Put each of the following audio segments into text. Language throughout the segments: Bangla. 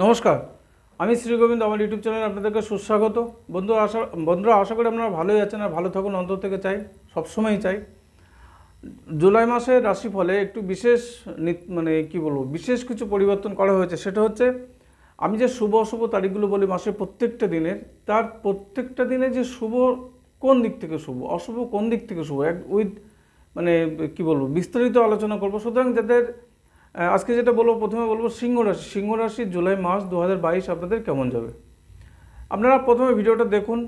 নমস্কার আমি শ্রী গোবিন্দ আমার ইউটিউব চ্যানেলে আপনাদেরকে সুস্বাগত বন্ধু আশা বন্ধুরা আশা করি আপনারা ভালোই আছেন আর ভালো থাকুন অন্তর থেকে চাই সবসময়ই চাই জুলাই মাসে রাশিফলে একটু বিশেষ মানে কি বলবো বিশেষ কিছু পরিবর্তন করা হয়েছে সেটা হচ্ছে আমি যে শুভ অশুভ তারিখগুলো বলি মাসের প্রত্যেকটা দিনের তার প্রত্যেকটা দিনে যে শুভ কোন দিক থেকে শুভ অশুভ কোন দিক থেকে শুভ এক উইথ মানে কি বলবো বিস্তারিত আলোচনা করব সুতরাং যাদের আজকে যেটা বলবো প্রথমে বলবো সিংহ রাশি সিংহ রাশি জুলাই মাস দু আপনাদের কেমন যাবে আপনারা প্রথমে ভিডিওটা দেখুন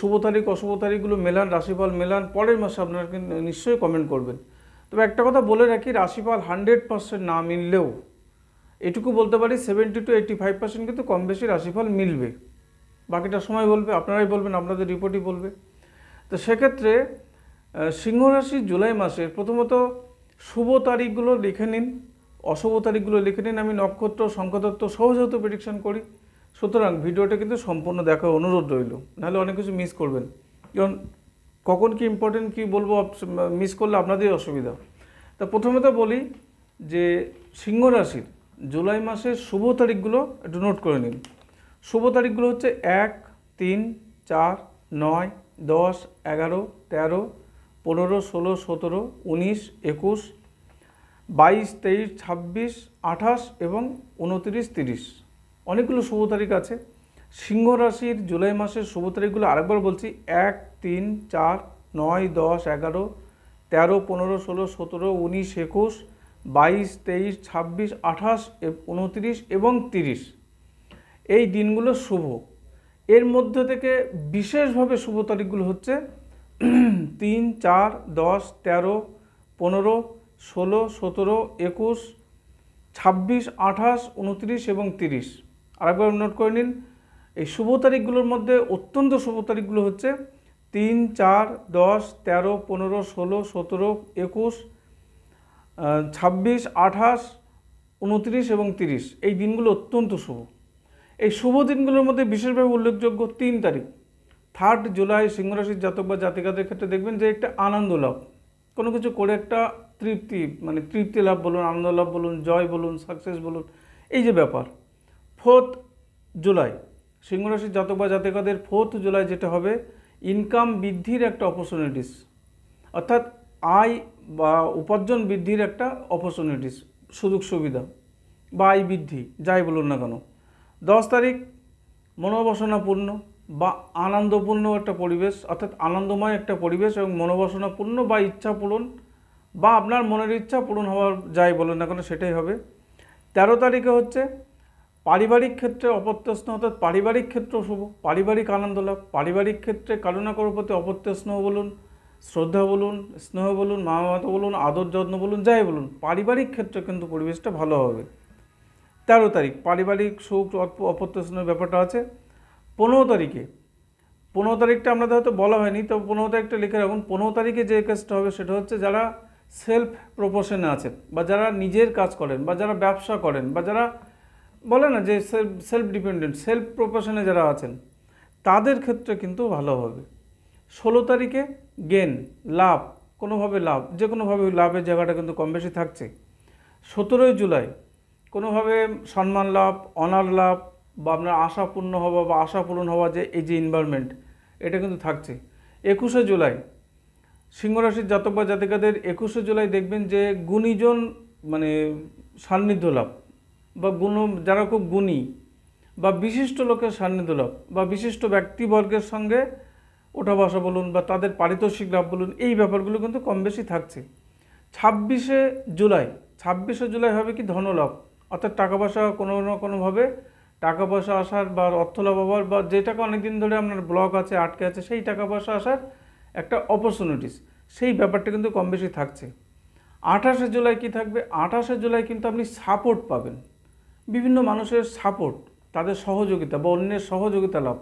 শুভ তারিখ অশুভ তারিখগুলো মেলান রাশিফল মেলান পরের মাসে আপনারা নিশ্চয়ই কমেন্ট করবেন তবে একটা কথা বলে রাখি রাশিফল হান্ড্রেড পার্সেন্ট না মিললেও এটুকু বলতে পারি seventy two eighty five percent কিন্তু কম বেশি রাশিফল মিলবে বাকিটা সময় বলবে আপনারাই বলবেন আপনাদের রিপোর্টই বলবে তো সেক্ষেত্রে সিংহ রাশি জুলাই মাসের প্রথমত শুভ তারিখগুলো লিখে নিন অশুভ তারিখগুলো লিখে নিন আমি নক্ষত্র সংখ্যাতত্ত্ব সহজত প্রেডিকশন করি সুতরাং ভিডিওটা কিন্তু সম্পূর্ণ দেখার অনুরোধ রইল নাহলে অনেক কিছু মিস করবেন কারণ কখন কি ইম্পর্টেন্ট কি বলবো মিস করলে আপনাদেরই অসুবিধা তা প্রথমে তো বলি যে সিংহ রাশির জুলাই মাসের শুভ তারিখগুলো একটু নোট করে নিন শুভ তারিখগুলো হচ্ছে এক তিন চার নয় দশ এগারো তেরো পনেরো ষোলো সতেরো উনিশ একুশ বাইশ তেইশ ছাব্বিশ আঠাশ এবং উনত্রিশ তিরিশ অনেকগুলো শুভ তারিখ আছে সিংহ রাশির জুলাই মাসের শুভ তারিখগুলো আরেকবার বলছি এক তিন চার নয় দশ এগারো তেরো পনেরো ষোলো সতেরো উনিশ একুশ বাইশ তেইশ ছাব্বিশ আঠাশ উনত্রিশ এবং তিরিশ এই দিনগুলো শুভ এর মধ্যে থেকে বিশেষভাবে শুভ তারিখগুলো হচ্ছে তিন চার দশ তেরো পনেরো ষোলো সতেরো একুশ ছাব্বিশ আঠাশ উনত্রিশ এবং তিরিশ আরেকবার নোট করে নিন এই শুভ তারিখগুলোর মধ্যে অত্যন্ত শুভ তারিখগুলো হচ্ছে তিন চার দশ তেরো পনেরো ষোলো সতেরো একুশ ছাব্বিশ আঠাশ উনত্রিশ এবং তিরিশ এই দিনগুলো অত্যন্ত শুভ এই শুভ দিনগুলোর মধ্যে বিশেষভাবে উল্লেখযোগ্য তিন তারিখ থার্ড জুলাই সিংহরাশির জাতক বা জাতিকাদের ক্ষেত্রে দেখবেন যে একটা আনন্দ লাভ কোনো কিছু করে একটা তৃপ্তি মানে তৃপ্তি লাভ বলুন আনন্দ লাভ বলুন জয় বলুন সাকসেস বলুন এই যে ব্যাপার ফোর্থ জুলাই সিংহরাশির জাতক বা জাতিকাদের ফোর্থ জুলাই যেটা হবে ইনকাম বৃদ্ধির একটা অপরচুনিটিস অর্থাৎ আয় বা উপার্জন বৃদ্ধির একটা অপরচুনিটিস সুযোগ সুবিধা বা আয় বৃদ্ধি যাই বলুন না কেন দশ তারিখ মনোবাসনাপূর্ণ বা আনন্দপূর্ণ একটা পরিবেশ অর্থাৎ আনন্দময় একটা পরিবেশ এবং মনোবাসনাপূর্ণ বা ইচ্ছা পূরণ বা আপনার মনের ইচ্ছা পূরণ হওয়ার যাই বলুন না কেন সেটাই হবে তেরো তারিখে হচ্ছে পারিবারিক ক্ষেত্রে অপ্রত্যাশন অর্থাৎ পারিবারিক ক্ষেত্র শুভ পারিবারিক আনন্দ লাভ পারিবারিক ক্ষেত্রে কারো না কারোর প্রতি অপ্রত্যাশন বলুন শ্রদ্ধা বলুন স্নেহ বলুন মা মাতা বলুন আদর যত্ন বলুন যাই বলুন পারিবারিক ক্ষেত্রে কিন্তু পরিবেশটা ভালো হবে তেরো তারিখ পারিবারিক সুখ অপ্রত্যাশনের ব্যাপারটা আছে পনেরো তারিখে পনেরো তারিখটা আপনাদের হয়তো বলা হয়নি তো পনেরো তারিখটা লিখে রাখুন পনেরো তারিখে যে কাজটা হবে সেটা হচ্ছে যারা সেলফ প্রপোশনে আছেন বা যারা নিজের কাজ করেন বা যারা ব্যবসা করেন বা যারা বলে না যে সেলফ ডিপেন্ডেন্ট সেলফ প্রপোশনে যারা আছেন তাদের ক্ষেত্রে কিন্তু ভালো হবে ষোলো তারিখে গেন লাভ কোনোভাবে লাভ যে কোনোভাবে লাভের জায়গাটা কিন্তু কম বেশি থাকছে সতেরোই জুলাই কোনোভাবে সম্মান লাভ অনার লাভ বা আপনার আশাপূর্ণ হওয়া বা আশা পূরণ হওয়া যে এই যে এনভায়রনমেন্ট এটা কিন্তু থাকছে একুশে জুলাই সিংহরাশির জাতক বা জাতিকাদের একুশে জুলাই দেখবেন যে গুণীজন মানে সান্নিধ্য লাভ বা গুণ যারা খুব গুণী বা বিশিষ্ট লোকের সান্নিধ্য লাভ বা বিশিষ্ট ব্যক্তিবর্গের সঙ্গে ওঠা বসা বলুন বা তাদের পারিতোষিক লাভ বলুন এই ব্যাপারগুলো কিন্তু কম বেশি থাকছে ছাব্বিশে জুলাই ছাব্বিশে জুলাই হবে কি ধনলাভ অর্থাৎ টাকা পয়সা কোনো না কোনোভাবে টাকা পয়সা আসার বা অর্থ লাভ হওয়ার বা যে টাকা অনেকদিন ধরে আপনার ব্লক আছে আটকে আছে সেই টাকা পয়সা আসার একটা অপরচুনিটিস সেই ব্যাপারটা কিন্তু কম বেশি থাকছে আঠাশে জুলাই কি থাকবে আঠাশে জুলাই কিন্তু আপনি সাপোর্ট পাবেন বিভিন্ন মানুষের সাপোর্ট তাদের সহযোগিতা বা অন্যের সহযোগিতা লাভ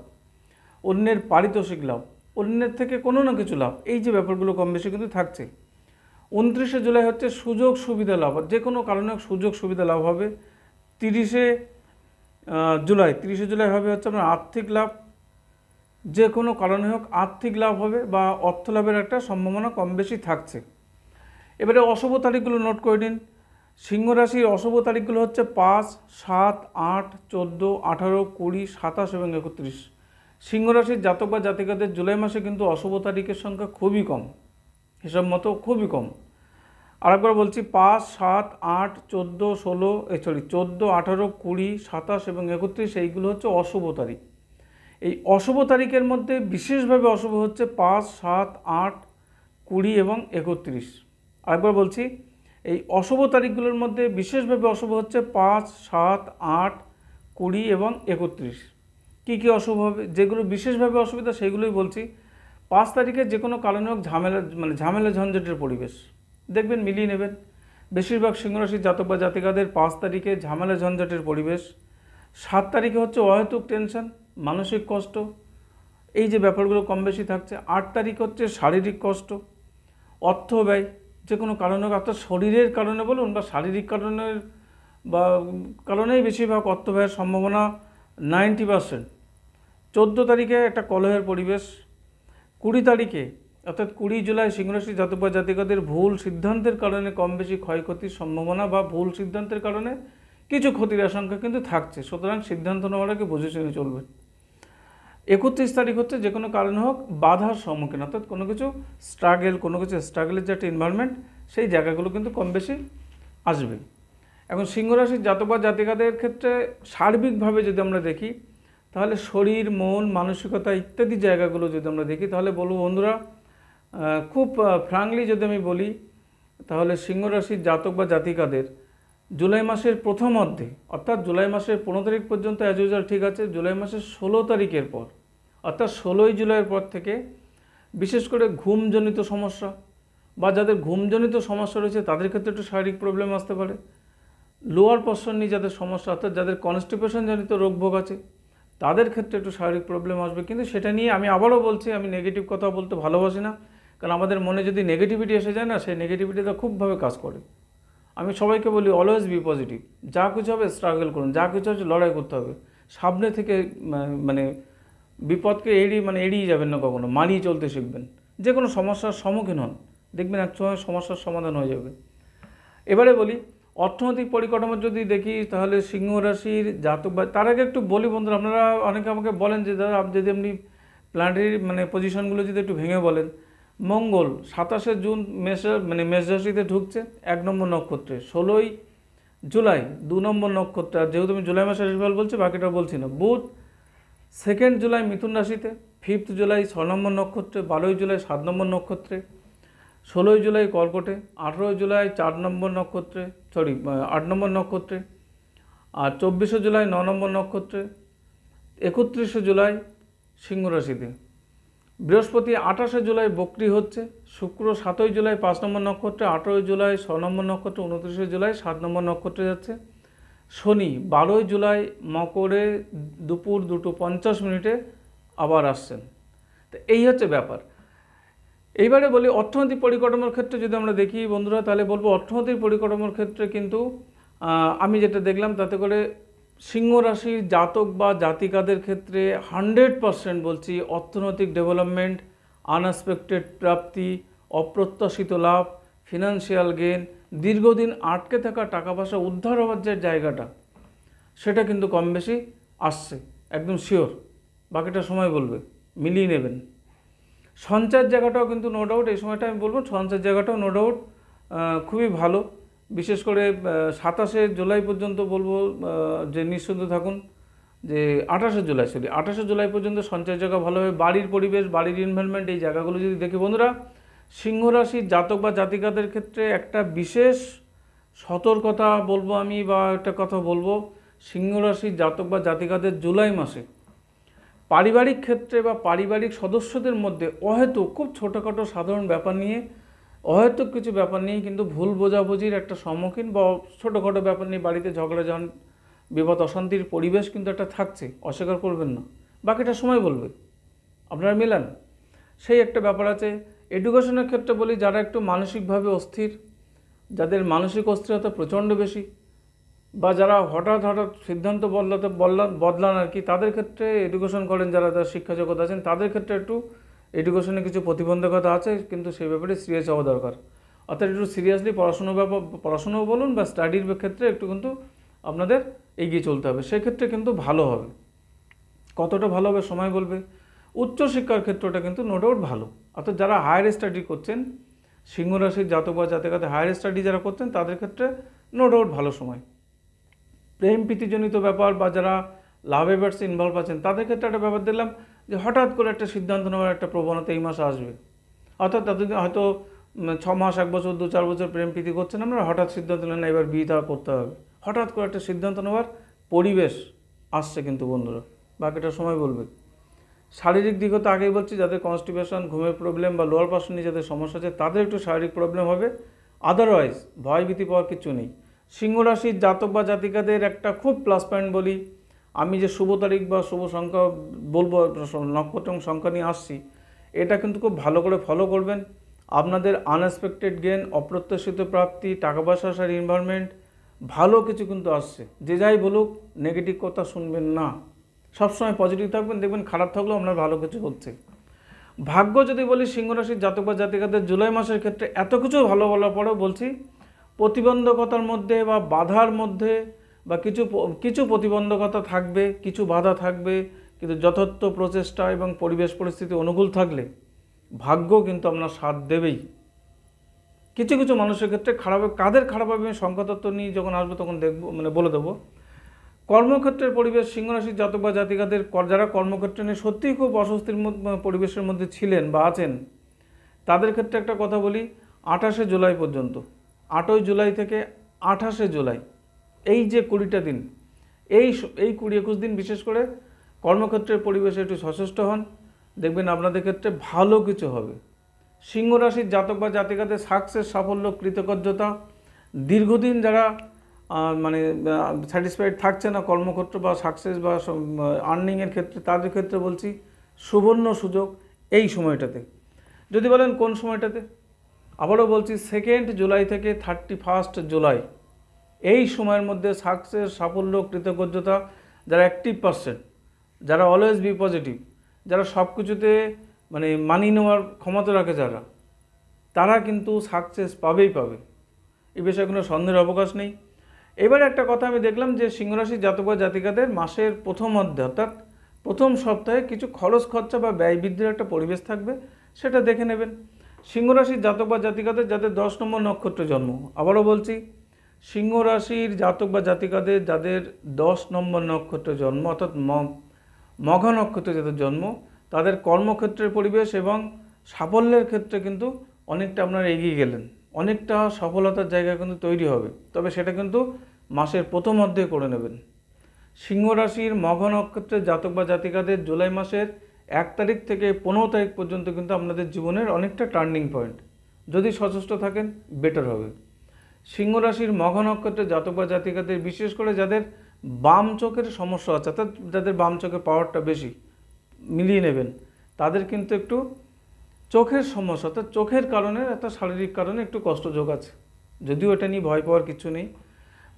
অন্যের পারিতোষিক লাভ অন্যের থেকে কোনো না কিছু লাভ এই যে ব্যাপারগুলো কম বেশি কিন্তু থাকছে উনত্রিশে জুলাই হচ্ছে সুযোগ সুবিধা লাভ যে কোনো কারণে সুযোগ সুবিধা লাভ হবে তিরিশে জুলাই তিরিশে জুলাই হবে হচ্ছে আপনার আর্থিক লাভ যে কোনো কারণে হোক আর্থিক লাভ হবে বা অর্থ লাভের একটা সম্ভাবনা কম বেশি থাকছে এবারে অশুভ তারিখগুলো নোট করে নিন সিংহ রাশির অশুভ তারিখগুলো হচ্ছে পাঁচ সাত আট চোদ্দো আঠারো কুড়ি সাতাশ এবং একত্রিশ সিংহ রাশির জাতক বা জাতিকাদের জুলাই মাসে কিন্তু অশুভ তারিখের সংখ্যা খুবই কম হিসাব মতো খুবই কম আরেকবার বলছি পাঁচ সাত আট চোদ্দো ষোলো সরি চোদ্দো আঠারো কুড়ি সাতাশ এবং একত্রিশ এইগুলো হচ্ছে অশুভ তারিখ এই অশুভ তারিখের মধ্যে বিশেষভাবে অশুভ হচ্ছে পাঁচ সাত আট কুড়ি এবং একত্রিশ আরেকবার বলছি এই অশুভ তারিখগুলোর মধ্যে বিশেষভাবে অশুভ হচ্ছে পাঁচ সাত আট কুড়ি এবং একত্রিশ কী কী অশুভ হবে যেগুলো বিশেষভাবে অসুবিধা সেইগুলোই বলছি পাঁচ তারিখে যে কোনো কারণে হোক ঝামেলা মানে ঝামেলা ঝঞ্ঝটের পরিবেশ দেখবেন মিলিয়ে নেবেন বেশিরভাগ সিংহরাশির জাতক বা জাতিকাদের পাঁচ তারিখে ঝামেলা ঝঞ্ঝাটের পরিবেশ সাত তারিখে হচ্ছে অহেতুক টেনশন মানসিক কষ্ট এই যে ব্যাপারগুলো কম বেশি থাকছে আট তারিখ হচ্ছে শারীরিক কষ্ট অর্থ ব্যয় যে কোনো কারণে হোক আপনার শরীরের কারণে বলুন বা শারীরিক কারণের বা কারণেই বেশিরভাগ অর্থ ব্যয়ের সম্ভাবনা নাইনটি পারসেন্ট চোদ্দো তারিখে একটা কলহের পরিবেশ কুড়ি তারিখে অর্থাৎ কুড়ি জুলাই সিংহরাশি জাতক বা জাতিকাদের ভুল সিদ্ধান্তের কারণে কম বেশি ক্ষয়ক্ষতির সম্ভাবনা বা ভুল সিদ্ধান্তের কারণে কিছু ক্ষতির আশঙ্কা কিন্তু থাকছে সুতরাং সিদ্ধান্ত নেওয়াটাকে বুঝে শুনে চলবে একত্রিশ তারিখ হচ্ছে যে কোনো কারণ হোক বাধার সম্মুখীন অর্থাৎ কোনো কিছু স্ট্রাগেল কোনো কিছু স্ট্রাগেলের যে একটা এনভায়রনমেন্ট সেই জায়গাগুলো কিন্তু কম বেশি আসবে এখন সিংহরাশির জাতক বা জাতিকাদের ক্ষেত্রে সার্বিকভাবে যদি আমরা দেখি তাহলে শরীর মন মানসিকতা ইত্যাদি জায়গাগুলো যদি আমরা দেখি তাহলে বলবো বন্ধুরা খুব ফ্রাঙ্কলি যদি আমি বলি তাহলে সিংহ রাশির জাতক বা জাতিকাদের জুলাই মাসের প্রথম অর্ধে অর্থাৎ জুলাই মাসের পনেরো তারিখ পর্যন্ত অ্যাজ ইউজাল ঠিক আছে জুলাই মাসের ষোলো তারিখের পর অর্থাৎ ষোলোই জুলাইয়ের পর থেকে বিশেষ করে ঘুমজনিত সমস্যা বা যাদের ঘুমজনিত সমস্যা রয়েছে তাদের ক্ষেত্রে একটু শারীরিক প্রবলেম আসতে পারে লোয়ার পশন নিয়ে যাদের সমস্যা অর্থাৎ যাদের কনস্টিপেশনজনিত রোগ ভোগ আছে তাদের ক্ষেত্রে একটু শারীরিক প্রবলেম আসবে কিন্তু সেটা নিয়ে আমি আবারও বলছি আমি নেগেটিভ কথা বলতে ভালোবাসি না কারণ আমাদের মনে যদি নেগেটিভিটি এসে যায় না সেই নেগেটিভিটিটা খুবভাবে কাজ করে আমি সবাইকে বলি অলওয়েজ বি পজিটিভ যা কিছু হবে স্ট্রাগল করুন যা কিছু হচ্ছে লড়াই করতে হবে সামনে থেকে মানে বিপদকে এড়িয়ে মানে এড়িয়ে যাবেন না কখনো মানিয়ে চলতে শিখবেন যে কোনো সমস্যার সম্মুখীন হন দেখবেন এক সময় সমস্যার সমাধান হয়ে যাবে এবারে বলি অর্থনৈতিক পরিকাঠামো যদি দেখি তাহলে সিংহ রাশির জাতক বা তার আগে একটু বলি বন্ধুরা আপনারা অনেকে আমাকে বলেন যে দাদা যদি আপনি প্ল্যানেটারি মানে পজিশনগুলো যদি একটু ভেঙে বলেন মঙ্গল সাতাশে জুন মেষ মানে মেষরাশিতে রাশিতে ঢুকছে এক নম্বর নক্ষত্রে ষোলোই জুলাই দু নম্বর নক্ষত্র আর যেহেতু আমি জুলাই মাসের রাশিফল বলছি বাকিটা বলছি না বুধ সেকেন্ড জুলাই মিথুন রাশিতে ফিফথ জুলাই ছ নম্বর নক্ষত্রে বারোই জুলাই সাত নম্বর নক্ষত্রে ষোলোই জুলাই কর্কটে আঠেরোই জুলাই চার নম্বর নক্ষত্রে সরি আট নম্বর নক্ষত্রে আর চব্বিশে জুলাই ন নম্বর নক্ষত্রে একত্রিশে জুলাই সিংহ রাশিতে বৃহস্পতি আঠাশে জুলাই বক্রি হচ্ছে শুক্র সাতই জুলাই পাঁচ নম্বর নক্ষত্রে আঠেরোই জুলাই ছ নম্বর নক্ষত্রে উনত্রিশে জুলাই সাত নম্বর নক্ষত্রে যাচ্ছে শনি বারোই জুলাই মকরে দুপুর দুটো পঞ্চাশ মিনিটে আবার আসছেন তো এই হচ্ছে ব্যাপার এইবারে বলি অর্থনৈতিক পরিকাঠামোর ক্ষেত্রে যদি আমরা দেখি বন্ধুরা তাহলে বলবো অর্থনৈতিক পরিকাঠামোর ক্ষেত্রে কিন্তু আমি যেটা দেখলাম তাতে করে সিংহ রাশির জাতক বা জাতিকাদের ক্ষেত্রে হান্ড্রেড পারসেন্ট বলছি অর্থনৈতিক ডেভেলপমেন্ট আনএক্সপেক্টেড প্রাপ্তি অপ্রত্যাশিত লাভ ফিনান্সিয়াল গেন দীর্ঘদিন আটকে থাকা টাকা পয়সা উদ্ধার হওয়ার যে জায়গাটা সেটা কিন্তু কম বেশি আসছে একদম শিওর বাকিটা সময় বলবে মিলিয়ে নেবেন সঞ্চয়ের জায়গাটাও কিন্তু নো ডাউট এই সময়টা আমি বলবো সঞ্চয়ের জায়গাটাও নো ডাউট খুবই ভালো বিশেষ করে সাতাশে জুলাই পর্যন্ত বলবো যে নিশ্চিন্ত থাকুন যে আঠাশে জুলাই সরি আঠাশে জুলাই পর্যন্ত সঞ্চয় জায়গা ভালোভাবে বাড়ির পরিবেশ বাড়ির ইনভেস্টমেন্ট এই জায়গাগুলো যদি দেখি বন্ধুরা সিংহ রাশির জাতক বা জাতিকাদের ক্ষেত্রে একটা বিশেষ সতর্কতা বলবো আমি বা একটা কথা বলবো সিংহ রাশির জাতক বা জাতিকাদের জুলাই মাসে পারিবারিক ক্ষেত্রে বা পারিবারিক সদস্যদের মধ্যে অহেতু খুব ছোটোখাটো সাধারণ ব্যাপার নিয়ে অহেতুক কিছু ব্যাপার নিয়ে কিন্তু ভুল বোঝাবুঝির একটা সম্মুখীন বা ছোটোখাটো ব্যাপার নিয়ে বাড়িতে ঝগড়া যান বিপদ অশান্তির পরিবেশ কিন্তু একটা থাকছে অস্বীকার করবেন না বাকিটা সময় বলবে আপনারা মেলান সেই একটা ব্যাপার আছে এডুকেশনের ক্ষেত্রে বলি যারা একটু মানসিকভাবে অস্থির যাদের মানসিক অস্থিরতা প্রচণ্ড বেশি বা যারা হঠাৎ হঠাৎ সিদ্ধান্ত বদলাতে বদলান বদলান আর কি তাদের ক্ষেত্রে এডুকেশন করেন যারা যারা শিক্ষা জগৎ আছেন তাদের ক্ষেত্রে একটু এডুকেশনে কিছু প্রতিবন্ধকতা আছে কিন্তু সেই ব্যাপারে সিরিয়াস হওয়া দরকার অর্থাৎ একটু সিরিয়াসলি পড়াশুনো ব্যাপার পড়াশুনো বলুন বা স্টাডির ক্ষেত্রে একটু কিন্তু আপনাদের এগিয়ে চলতে হবে সেক্ষেত্রে কিন্তু ভালো হবে কতটা ভালো হবে সময় বলবে উচ্চশিক্ষার ক্ষেত্রটা কিন্তু নো ডাউট ভালো অর্থাৎ যারা হায়ার স্টাডি করছেন সিংহ রাশির জাতক বা জাতিকাতে হায়ার স্টাডি যারা করছেন তাদের ক্ষেত্রে নো ডাউট ভালো সময় প্রেম প্রীতিজনিত ব্যাপার বা যারা লাভ এভার্স ইনভলভ আছেন তাদের ক্ষেত্রে একটা ব্যাপার দিলাম যে হঠাৎ করে একটা সিদ্ধান্ত নেওয়ার একটা প্রবণতা এই মাস আসবে অর্থাৎ তাদেরকে হয়তো ছ মাস এক বছর দু চার বছর প্রেম প্রীতি করছেন আমরা হঠাৎ সিদ্ধান্ত নেন এবার বিয়েটা করতে হবে হঠাৎ করে একটা সিদ্ধান্ত নেওয়ার পরিবেশ আসছে কিন্তু বন্ধুরা বাকিটা সময় বলবে শারীরিক দিকও তো আগেই বলছি যাদের কনস্টিপেশন ঘুমের প্রবলেম বা লোয়ার পার্সন নিয়ে যাদের সমস্যা আছে তাদের একটু শারীরিক প্রবলেম হবে আদারওয়াইজ ভয়ভীতি পাওয়ার কিছু নেই সিংহ রাশির জাতক বা জাতিকাদের একটা খুব প্লাস পয়েন্ট বলি আমি যে শুভ তারিখ বা শুভ সংখ্যা বলবো নক্ষত্র এবং সংখ্যা নিয়ে আসছি এটা কিন্তু খুব ভালো করে ফলো করবেন আপনাদের আনএক্সপেক্টেড গেন অপ্রত্যাশিত প্রাপ্তি টাকা পয়সা আসার ইনভারমেন্ট ভালো কিছু কিন্তু আসছে যে যাই বলুক নেগেটিভ কথা শুনবেন না সবসময় পজিটিভ থাকবেন দেখবেন খারাপ থাকলেও আপনার ভালো কিছু হচ্ছে ভাগ্য যদি বলি সিংহরাশির জাতক বা জাতিকাদের জুলাই মাসের ক্ষেত্রে এত কিছু ভালো বলার পরেও বলছি প্রতিবন্ধকতার মধ্যে বা বাধার মধ্যে বা কিছু কিছু প্রতিবন্ধকতা থাকবে কিছু বাধা থাকবে কিন্তু যথার্থ প্রচেষ্টা এবং পরিবেশ পরিস্থিতি অনুকূল থাকলে ভাগ্য কিন্তু আপনার সাথ দেবেই কিছু কিছু মানুষের ক্ষেত্রে খারাপ কাদের খারাপ হবে আমি সংখ্যাতত্ত্ব নিয়ে যখন আসবো তখন দেখব মানে বলে দেবো কর্মক্ষেত্রের পরিবেশ সিংহরাশি জাতক বা জাতিকাদের যারা কর্মক্ষেত্রে নিয়ে সত্যিই খুব অস্বস্তির পরিবেশের মধ্যে ছিলেন বা আছেন তাদের ক্ষেত্রে একটা কথা বলি আঠাশে জুলাই পর্যন্ত আটই জুলাই থেকে আঠাশে জুলাই এই যে কুড়িটা দিন এই এই কুড়ি একুশ দিন বিশেষ করে কর্মক্ষেত্রের পরিবেশে একটু সচেষ্ট হন দেখবেন আপনাদের ক্ষেত্রে ভালো কিছু হবে সিংহ রাশির জাতক বা জাতিকাদের সাকসেস সাফল্য কৃতকার্যতা দীর্ঘদিন যারা মানে স্যাটিসফাইড থাকছে না কর্মক্ষেত্র বা সাকসেস বা আর্নিংয়ের ক্ষেত্রে তাদের ক্ষেত্রে বলছি সুবর্ণ সুযোগ এই সময়টাতে যদি বলেন কোন সময়টাতে আবারও বলছি সেকেন্ড জুলাই থেকে থার্টি ফার্স্ট জুলাই এই সময়ের মধ্যে সাকসেস সাফল্য কৃতজ্ঞতা যারা অ্যাক্টিভ পার্সেন্ট যারা অলওয়েজ বি পজিটিভ যারা সব কিছুতে মানে মানিয়ে নেওয়ার ক্ষমতা রাখে যারা তারা কিন্তু সাকসেস পাবেই পাবে এ বিষয়ে কোনো সন্দেহের অবকাশ নেই এবার একটা কথা আমি দেখলাম যে সিংহরাশি জাতক জাতিকাদের মাসের প্রথম অর্ধে অর্থাৎ প্রথম সপ্তাহে কিছু খরচ খরচা বা ব্যয় বৃদ্ধির একটা পরিবেশ থাকবে সেটা দেখে নেবেন সিংহরাশির জাতক বা জাতিকাদের যাদের দশ নম্বর নক্ষত্র জন্ম আবারও বলছি সিংহ রাশির জাতক বা জাতিকাদের যাদের দশ নম্বর নক্ষত্রে জন্ম অর্থাৎ মঘ নক্ষত্রে যাদের জন্ম তাদের কর্মক্ষেত্রের পরিবেশ এবং সাফল্যের ক্ষেত্রে কিন্তু অনেকটা আপনারা এগিয়ে গেলেন অনেকটা সফলতার জায়গা কিন্তু তৈরি হবে তবে সেটা কিন্তু মাসের প্রথম অর্ধে করে নেবেন সিংহ রাশির মঘ নক্ষত্রের জাতক বা জাতিকাদের জুলাই মাসের এক তারিখ থেকে পনেরো তারিখ পর্যন্ত কিন্তু আপনাদের জীবনের অনেকটা টার্নিং পয়েন্ট যদি সচেষ্ট থাকেন বেটার হবে সিংহ রাশির মঘ নক্ষত্রে জাতক বা জাতিকাদের বিশেষ করে যাদের বাম চোখের সমস্যা আছে অর্থাৎ যাদের বাম চোখের পাওয়ারটা বেশি মিলিয়ে নেবেন তাদের কিন্তু একটু চোখের সমস্যা অর্থাৎ চোখের কারণে অর্থাৎ শারীরিক কারণে একটু কষ্ট যোগ আছে যদিও এটা নিয়ে ভয় পাওয়ার কিছু নেই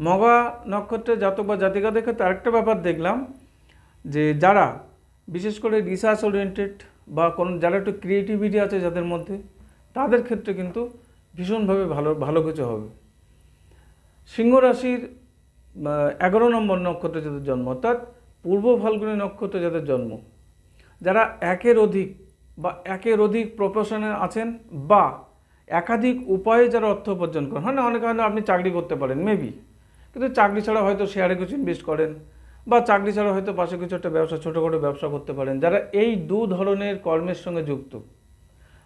মগা নক্ষত্রের জাতক বা জাতিকাদের ক্ষেত্রে আরেকটা ব্যাপার দেখলাম যে যারা বিশেষ করে রিসার্চ ওরিয়েন্টেড বা কোনো যারা একটু ক্রিয়েটিভিটি আছে যাদের মধ্যে তাদের ক্ষেত্রে কিন্তু ভীষণভাবে ভালো ভালো কিছু হবে সিংহ রাশির এগারো নম্বর নক্ষত্র যাদের জন্ম অর্থাৎ পূর্ব ফাল্গুনী নক্ষত্র যাদের জন্ম যারা একের অধিক বা একের অধিক প্রফেশনে আছেন বা একাধিক উপায়ে যারা অর্থ উপার্জন করেন হয় না অনেক হয় আপনি চাকরি করতে পারেন মেবি কিন্তু চাকরি ছাড়া হয়তো শেয়ারে কিছু ইনভেস্ট করেন বা চাকরি ছাড়া হয়তো পাশে কিছু একটা ব্যবসা ছোটোখাটো ব্যবসা করতে পারেন যারা এই দু ধরনের কর্মের সঙ্গে যুক্ত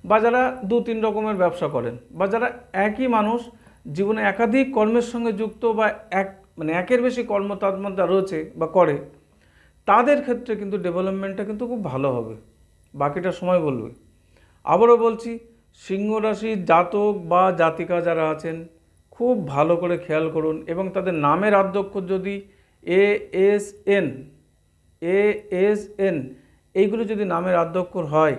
বা যারা দু তিন রকমের ব্যবসা করেন বা যারা একই মানুষ জীবনে একাধিক কর্মের সঙ্গে যুক্ত বা এক মানে একের বেশি কর্ম তার মধ্যে রয়েছে বা করে তাদের ক্ষেত্রে কিন্তু ডেভেলপমেন্টটা কিন্তু খুব ভালো হবে বাকিটা সময় বলবে আবারও বলছি সিংহ রাশি জাতক বা জাতিকা যারা আছেন খুব ভালো করে খেয়াল করুন এবং তাদের নামের আধ্যক্ষর যদি A S N A S N এইগুলো যদি নামের আধ্যক্ষর হয়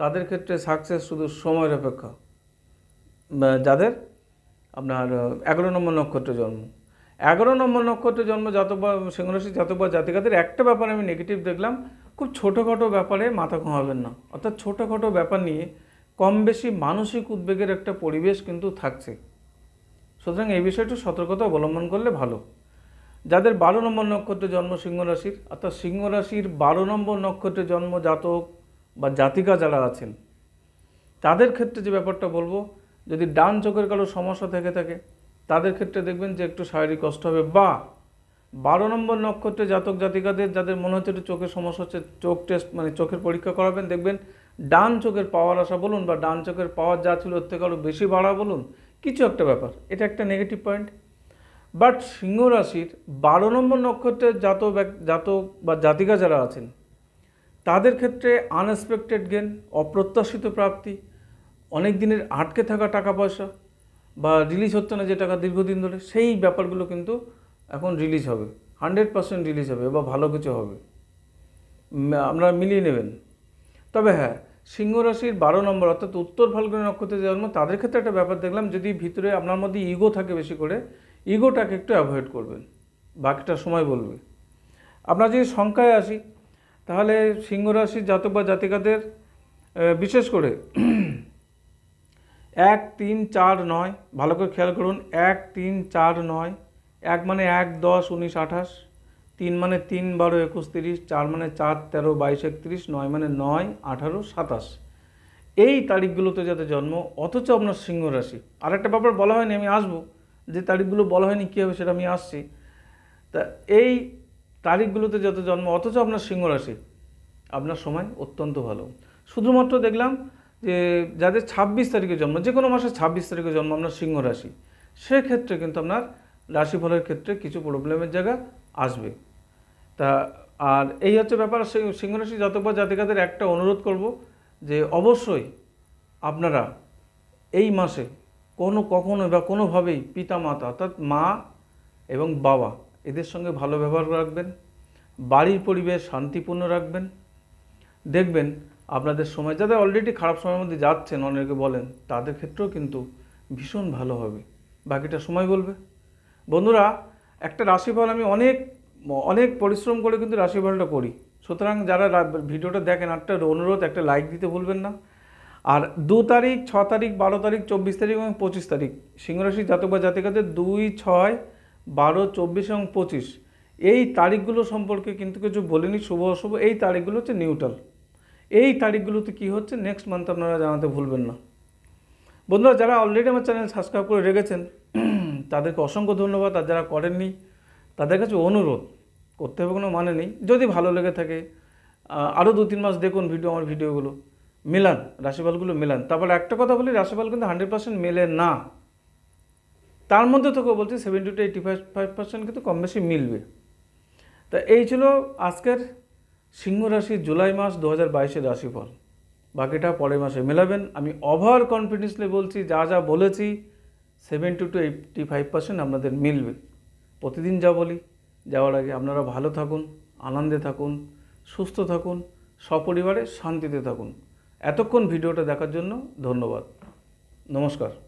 তাদের ক্ষেত্রে সাকসেস শুধু সময়ের অপেক্ষা যাদের আপনার এগারো নম্বর নক্ষত্র জন্ম এগারো নম্বর নক্ষত্র জন্ম যত সিংহরাশি জাতবা জাতিকাদের একটা ব্যাপারে আমি নেগেটিভ দেখলাম খুব ছোটোখাটো ব্যাপারে মাথা ঘুমাবেন না অর্থাৎ ছোটোখাটো ব্যাপার নিয়ে কম বেশি মানসিক উদ্বেগের একটা পরিবেশ কিন্তু থাকছে সুতরাং এই বিষয়টি সতর্কতা অবলম্বন করলে ভালো যাদের বারো নম্বর নক্ষত্রে জন্ম সিংহরাশির অর্থাৎ সিংহরাশির বারো নম্বর নক্ষত্রে জন্ম জাতক বা জাতিকা যারা আছেন তাদের ক্ষেত্রে যে ব্যাপারটা বলবো যদি ডান চোখের কারো সমস্যা থেকে থাকে তাদের ক্ষেত্রে দেখবেন যে একটু শারীরিক কষ্ট হবে বা বারো নম্বর নক্ষত্রে জাতক জাতিকাদের যাদের মনে হচ্ছে একটু চোখের সমস্যা হচ্ছে চোখ টেস্ট মানে চোখের পরীক্ষা করাবেন দেখবেন ডান চোখের পাওয়ার আশা বলুন বা ডান চোখের পাওয়ার যা ছিল ওর থেকে আরও বেশি বাড়া বলুন কিছু একটা ব্যাপার এটা একটা নেগেটিভ পয়েন্ট বাট সিংহ রাশির বারো নম্বর নক্ষত্রের জাত জাতক বা জাতিকা যারা আছেন তাদের ক্ষেত্রে আনএক্সপেক্টেড গেন অপ্রত্যাশিত প্রাপ্তি অনেক দিনের আটকে থাকা টাকা পয়সা বা রিলিজ হচ্ছে না যে টাকা দীর্ঘদিন ধরে সেই ব্যাপারগুলো কিন্তু এখন রিলিজ হবে হান্ড্রেড পার্সেন্ট রিলিজ হবে বা ভালো কিছু হবে আপনারা মিলিয়ে নেবেন তবে হ্যাঁ সিংহ রাশির বারো নম্বর অর্থাৎ উত্তর ফাল্গুনী নক্ষত্রে জন্ম তাদের ক্ষেত্রে একটা ব্যাপার দেখলাম যদি ভিতরে আপনার মধ্যে ইগো থাকে বেশি করে ইগোটাকে একটু অ্যাভয়েড করবেন বাকিটা সময় বলবে আপনার যদি সংখ্যায় আসি তাহলে সিংহ রাশির জাতক বা জাতিকাদের বিশেষ করে এক তিন চার নয় ভালো করে খেয়াল করুন এক তিন চার নয় এক মানে এক দশ উনিশ আঠাশ তিন মানে তিন বারো একুশ তিরিশ চার মানে চার তেরো বাইশ একত্রিশ নয় মানে নয় আঠারো সাতাশ এই তারিখগুলোতে যাতে জন্ম অথচ আপনার সিংহ রাশি একটা ব্যাপার বলা হয়নি আমি আসবো যে তারিখগুলো বলা হয়নি কী হবে সেটা আমি আসছি তা এই তারিখগুলোতে যত জন্ম অথচ আপনার সিংহ রাশি আপনার সময় অত্যন্ত ভালো শুধুমাত্র দেখলাম যে যাদের ২৬ তারিখে জন্ম যে কোনো মাসে ছাব্বিশ তারিখে জন্ম আপনার সিংহ রাশি সেক্ষেত্রে কিন্তু আপনার রাশিফলের ক্ষেত্রে কিছু প্রবলেমের জায়গা আসবে তা আর এই হচ্ছে ব্যাপার সিংহ রাশি যতবার জাতিকাদের একটা অনুরোধ করব যে অবশ্যই আপনারা এই মাসে কোনো কখনো বা কোনোভাবেই পিতা মাতা অর্থাৎ মা এবং বাবা এদের সঙ্গে ভালো ব্যবহার রাখবেন বাড়ির পরিবেশ শান্তিপূর্ণ রাখবেন দেখবেন আপনাদের সময় যাদের অলরেডি খারাপ সময়ের মধ্যে যাচ্ছেন অনেকে বলেন তাদের ক্ষেত্রেও কিন্তু ভীষণ ভালো হবে বাকিটা সময় বলবে বন্ধুরা একটা রাশিফল আমি অনেক অনেক পরিশ্রম করে কিন্তু রাশিফলটা করি সুতরাং যারা ভিডিওটা দেখেন একটা অনুরোধ একটা লাইক দিতে ভুলবেন না আর দু তারিখ ছ তারিখ বারো তারিখ চব্বিশ তারিখ এবং পঁচিশ তারিখ সিংহরাশি জাতক বা জাতিকাদের দুই ছয় বারো চব্বিশ এবং পঁচিশ এই তারিখগুলো সম্পর্কে কিন্তু কিছু বলিনি শুভ অশুভ এই তারিখগুলো হচ্ছে নিউট্রাল এই তারিখগুলোতে কি হচ্ছে নেক্সট মান্থ আপনারা জানাতে ভুলবেন না বন্ধুরা যারা অলরেডি আমার চ্যানেল সাবস্ক্রাইব করে রেখেছেন তাদেরকে অসংখ্য ধন্যবাদ আর যারা করেননি তাদের কাছে অনুরোধ করতে হবে কোনো মানে নেই যদি ভালো লেগে থাকে আরও দু তিন মাস দেখুন ভিডিও আমার ভিডিওগুলো মেলান রাশিফলগুলো মেলান তারপর একটা কথা বলি রাশিফল কিন্তু হান্ড্রেড পার্সেন্ট মেলে না তার মধ্যে তোকে বলছি seventy two eighty five five percent কিন্তু কম বেশি মিলবে তা এই ছিল আজকের সিংহ রাশি জুলাই মাস দু হাজার বাইশের রাশিফল বাকিটা পরের মাসে মেলাবেন আমি ওভার কনফিডেন্সলি বলছি যা যা বলেছি seventy two eighty five percent আপনাদের মিলবে প্রতিদিন যা বলি যাওয়ার আগে আপনারা ভালো থাকুন আনন্দে থাকুন সুস্থ থাকুন সপরিবারে শান্তিতে থাকুন এতক্ষণ ভিডিওটা দেখার জন্য ধন্যবাদ নমস্কার